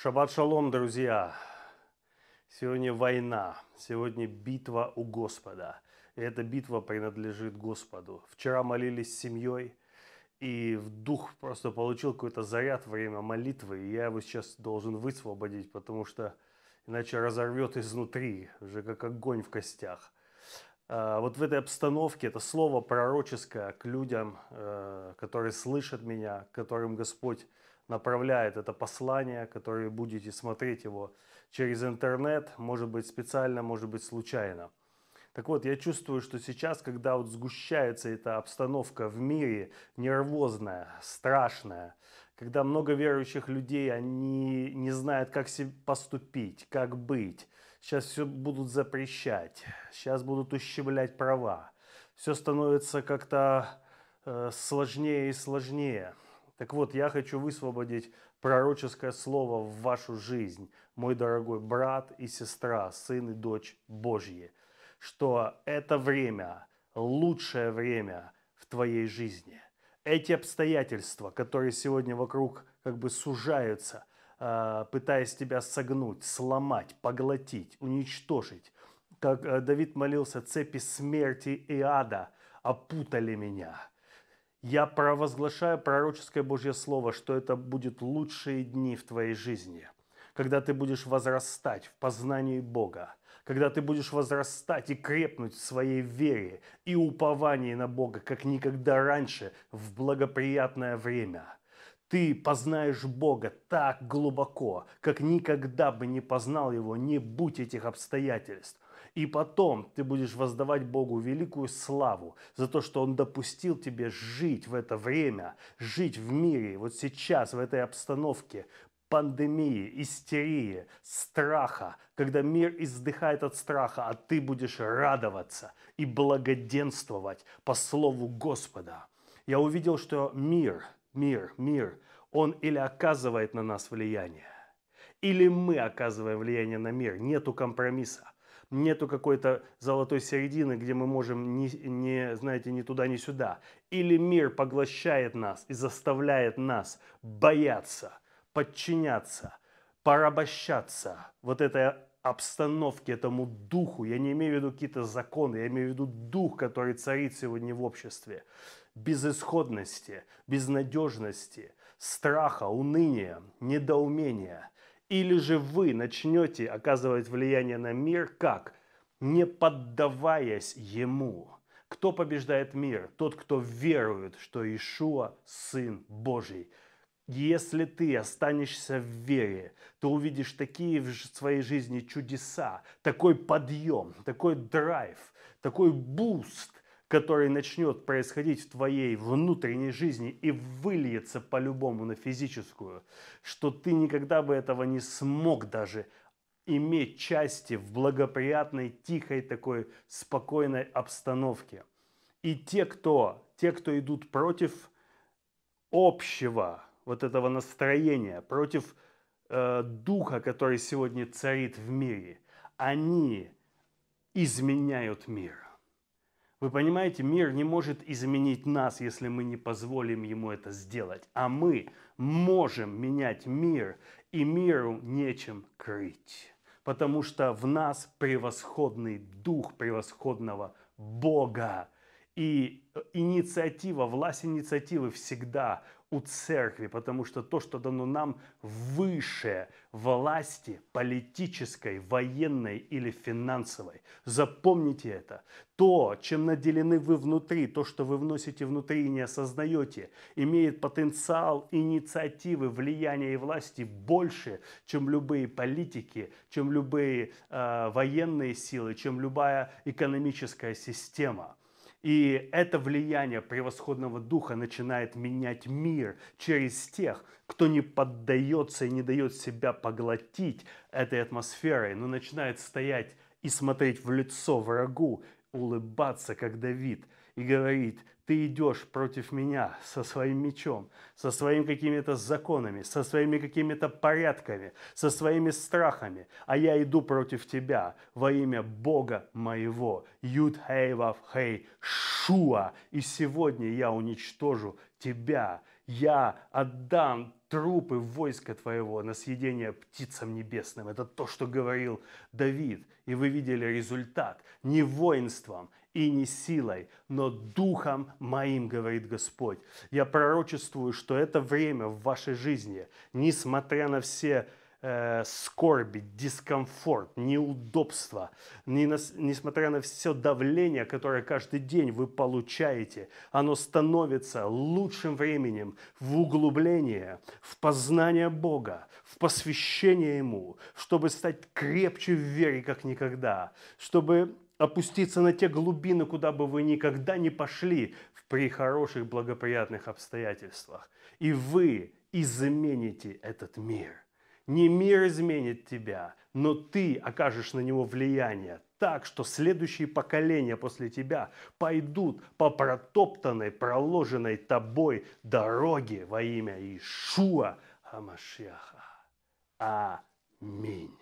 Шаббат шалом, друзья! Сегодня война, сегодня битва у Господа. И эта битва принадлежит Господу. Вчера молились с семьей, и в дух просто получил какой-то заряд время молитвы, и я его сейчас должен высвободить, потому что иначе разорвет изнутри, уже как огонь в костях. А, вот в этой обстановке это слово пророческое к людям, э, которые слышат меня, которым Господь направляет это послание, которое будете смотреть его через интернет, может быть специально, может быть случайно. Так вот, я чувствую, что сейчас, когда вот сгущается эта обстановка в мире, нервозная, страшная, когда много верующих людей, они не знают, как поступить, как быть. Сейчас все будут запрещать, сейчас будут ущемлять права. Все становится как-то э, сложнее и сложнее. Так вот, я хочу высвободить пророческое слово в вашу жизнь, мой дорогой брат и сестра, сын и дочь Божьи, что это время, лучшее время в твоей жизни. Эти обстоятельства, которые сегодня вокруг как бы сужаются, э, пытаясь тебя согнуть, сломать, поглотить, уничтожить, как э, Давид молился, цепи смерти и ада опутали меня – я провозглашаю пророческое Божье Слово, что это будут лучшие дни в твоей жизни, когда ты будешь возрастать в познании Бога, когда ты будешь возрастать и крепнуть в своей вере и уповании на Бога, как никогда раньше, в благоприятное время. Ты познаешь Бога так глубоко, как никогда бы не познал Его, не будь этих обстоятельств. И потом ты будешь воздавать Богу великую славу за то, что Он допустил тебе жить в это время, жить в мире, вот сейчас, в этой обстановке пандемии, истерии, страха, когда мир издыхает от страха, а ты будешь радоваться и благоденствовать по слову Господа. Я увидел, что мир, мир, мир, он или оказывает на нас влияние, или мы оказываем влияние на мир. Нету компромисса нету какой-то золотой середины, где мы можем не, не, знаете, ни туда, ни сюда. Или мир поглощает нас и заставляет нас бояться, подчиняться, порабощаться вот этой обстановке, этому духу. Я не имею в виду какие-то законы, я имею в виду дух, который царит сегодня в обществе. Безысходности, безнадежности, страха, уныния, недоумения – или же вы начнете оказывать влияние на мир как? Не поддаваясь ему. Кто побеждает мир? Тот, кто верует, что Ишуа – Сын Божий. Если ты останешься в вере, то увидишь такие в своей жизни чудеса, такой подъем, такой драйв, такой буст – который начнет происходить в твоей внутренней жизни и выльется по-любому на физическую, что ты никогда бы этого не смог даже иметь части в благоприятной, тихой такой спокойной обстановке. И те, кто, те, кто идут против общего вот этого настроения, против э, духа, который сегодня царит в мире, они изменяют мир. Вы понимаете, мир не может изменить нас, если мы не позволим ему это сделать. А мы можем менять мир, и миру нечем крыть. Потому что в нас превосходный дух превосходного Бога, и э, инициатива, власть инициативы всегда у церкви, потому что то, что дано нам выше власти политической, военной или финансовой. Запомните это. То, чем наделены вы внутри, то, что вы вносите внутри и не осознаете, имеет потенциал инициативы, влияния и власти больше, чем любые политики, чем любые э, военные силы, чем любая экономическая система. И это влияние превосходного духа начинает менять мир через тех, кто не поддается и не дает себя поглотить этой атмосферой, но начинает стоять и смотреть в лицо врагу улыбаться, как Давид, и говорит: ты идешь против меня со своим мечом, со своими какими-то законами, со своими какими-то порядками, со своими страхами, а я иду против тебя во имя Бога моего, Юд Хей Хей Шуа, и сегодня я уничтожу тебя, я отдам трупы войска твоего на съедение птицам небесным. Это то, что говорил Давид. И вы видели результат. Не воинством и не силой, но духом моим, говорит Господь. Я пророчествую, что это время в вашей жизни, несмотря на все э, скорби, дискомфорт, неудобства, не на, несмотря на все давление, которое каждый день вы получаете, оно становится лучшим временем в углубление, в познание Бога, в посвящение Ему, чтобы стать крепче в вере, как никогда, чтобы опуститься на те глубины, куда бы вы никогда не пошли при хороших благоприятных обстоятельствах. И вы измените этот мир – не мир изменит тебя, но ты окажешь на него влияние так, что следующие поколения после тебя пойдут по протоптанной, проложенной тобой дороге во имя Ишуа Амашьяха. Аминь.